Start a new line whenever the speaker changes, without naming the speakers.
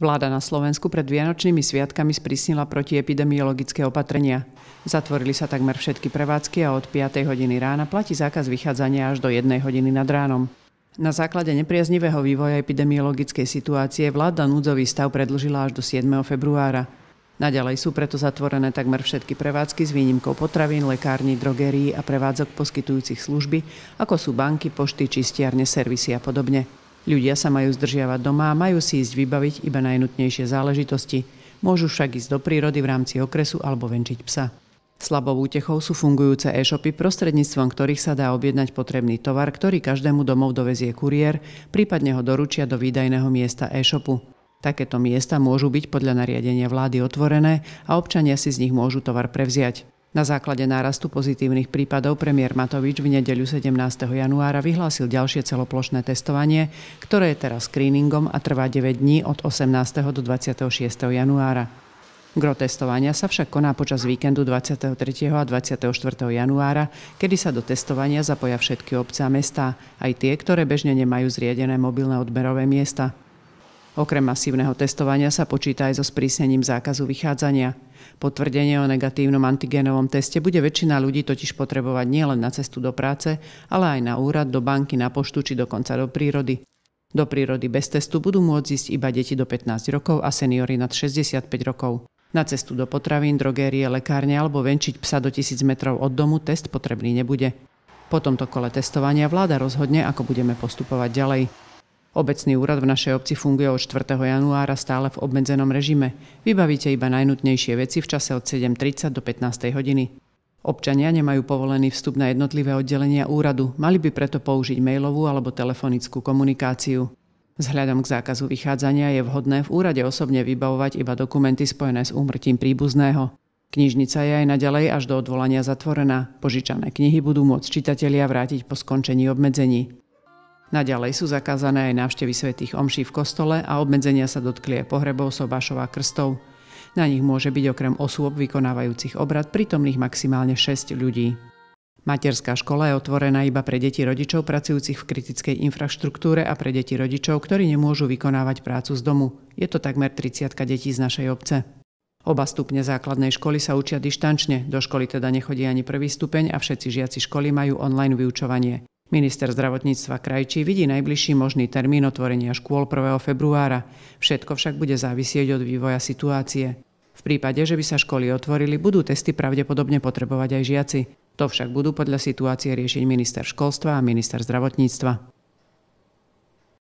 Vláda na Slovensku pred Vianočnými sviatkami sprísnila protiepidemiologické opatrenia. Zatvorili sa takmer všetky prevádzky a od 5. hodiny rána platí zákaz vychádzania až do 1 hodiny nad ránom. Na základe nepriaznivého vývoja epidemiologickej situácie vláda núdzový stav predlžila až do 7. februára. Naďalej sú preto zatvorené takmer všetky prevádzky s výnimkou potravín, lekární, drogerí a prevádzok poskytujúcich služby, ako sú banky, pošty, čistiarne, servisy a podobne. Ľudia sa majú zdržiavať doma a majú si ísť vybaviť iba najnutnejšie záležitosti. Môžu však ísť do prírody v rámci okresu alebo venčiť psa. Slabou útechou sú fungujúce e-shopy, prostredníctvom ktorých sa dá objednať potrebný tovar, ktorý každému domov dovezie kuriér, prípadne ho doručia do výdajného miesta e-shopu. Takéto miesta môžu byť podľa nariadenia vlády otvorené a občania si z nich môžu tovar prevziať. Na základe nárastu pozitívnych prípadov premiér Matovič v nedeľu 17. januára vyhlásil ďalšie celoplošné testovanie, ktoré je teraz screeningom a trvá 9 dní od 18. do 26. januára. Gro testovania sa však koná počas víkendu 23. a 24. januára, kedy sa do testovania zapoja všetky obce a mesta, aj tie, ktoré bežne nemajú zriedené mobilné odberové miesta. Okrem masívneho testovania sa počíta aj so sprísnením zákazu vychádzania. Potvrdenie o negatívnom antigenovom teste bude väčšina ľudí totiž potrebovať nielen na cestu do práce, ale aj na úrad, do banky, na poštu či dokonca do prírody. Do prírody bez testu budú môcť ísť iba deti do 15 rokov a seniory nad 65 rokov. Na cestu do potravín, drogérie, lekárne alebo venčiť psa do 1000 metrov od domu test potrebný nebude. Po tomto kole testovania vláda rozhodne, ako budeme postupovať ďalej. Obecný úrad v našej obci funguje od 4. januára stále v obmedzenom režime. Vybavíte iba najnutnejšie veci v čase od 7.30 do 15. hodiny. Občania nemajú povolený vstup na jednotlivé oddelenia úradu, mali by preto použiť mailovú alebo telefonickú komunikáciu. Vzhľadom k zákazu vychádzania je vhodné v úrade osobne vybavovať iba dokumenty spojené s úmrtím príbuzného. Knižnica je aj naďalej až do odvolania zatvorená. Požičané knihy budú môcť čitatelia vrátiť po skončení obmedzení. Naďalej sú zakázané aj návštevy svätých omší v kostole a obmedzenia sa dotkli aj pohrebov, sobášov a krstov. Na nich môže byť okrem osôb vykonávajúcich obrad prítomných maximálne 6 ľudí. Materská škola je otvorená iba pre deti rodičov pracujúcich v kritickej infraštruktúre a pre deti rodičov, ktorí nemôžu vykonávať prácu z domu. Je to takmer 30 detí z našej obce. Oba stupne základnej školy sa učia dištančne, do školy teda nechodí ani prvý stupeň a všetci žiaci školy majú online vyučovanie. Minister zdravotníctva Krajčí vidí najbližší možný termín otvorenia škôl 1. februára. Všetko však bude závisieť od vývoja situácie. V prípade, že by sa školy otvorili, budú testy pravdepodobne potrebovať aj žiaci. To však budú podľa situácie riešiť minister školstva a minister zdravotníctva.